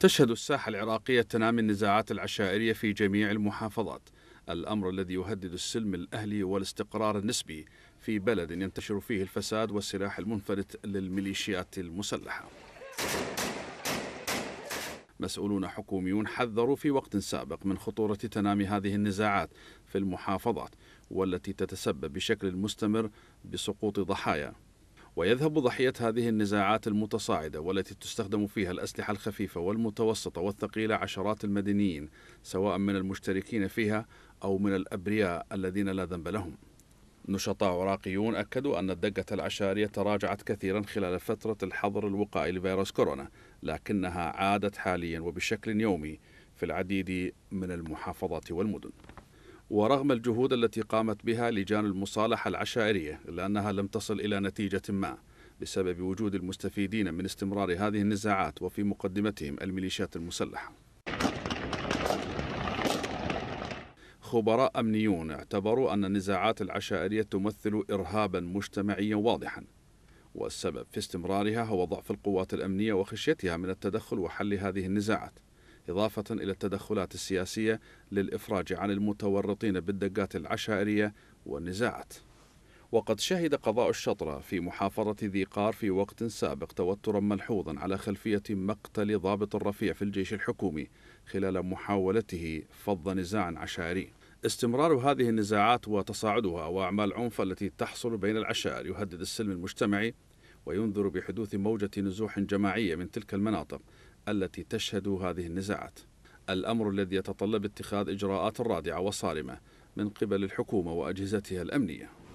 تشهد الساحة العراقية تنامي النزاعات العشائرية في جميع المحافظات الأمر الذي يهدد السلم الأهلي والاستقرار النسبي في بلد ينتشر فيه الفساد والسلاح المنفلت للميليشيات المسلحة مسؤولون حكوميون حذروا في وقت سابق من خطورة تنامي هذه النزاعات في المحافظات والتي تتسبب بشكل مستمر بسقوط ضحايا ويذهب ضحية هذه النزاعات المتصاعدة والتي تستخدم فيها الأسلحة الخفيفة والمتوسطة والثقيلة عشرات المدنيين سواء من المشتركين فيها أو من الأبرياء الذين لا ذنب لهم نشطاء عراقيون أكدوا أن الدقة العشائرية تراجعت كثيرا خلال فترة الحظر الوقائي لفيروس كورونا لكنها عادت حاليا وبشكل يومي في العديد من المحافظات والمدن ورغم الجهود التي قامت بها لجان المصالحة العشائرية إلا أنها لم تصل إلى نتيجة ما بسبب وجود المستفيدين من استمرار هذه النزاعات وفي مقدمتهم الميليشيات المسلحة خبراء أمنيون اعتبروا أن النزاعات العشائرية تمثل إرهابا مجتمعيا واضحا والسبب في استمرارها هو ضعف القوات الأمنية وخشيتها من التدخل وحل هذه النزاعات إضافة إلى التدخلات السياسية للإفراج عن المتورطين بالدقات العشائرية والنزاعات وقد شهد قضاء الشطرة في محافظة ذي قار في وقت سابق توترا ملحوظا على خلفية مقتل ضابط الرفيع في الجيش الحكومي خلال محاولته فض نزاع عشائري استمرار هذه النزاعات وتصاعدها وأعمال عنف التي تحصل بين العشائر يهدد السلم المجتمعي وينذر بحدوث موجة نزوح جماعية من تلك المناطق التي تشهد هذه النزاعات الأمر الذي يتطلب اتخاذ إجراءات رادعة وصارمة من قبل الحكومة وأجهزتها الأمنية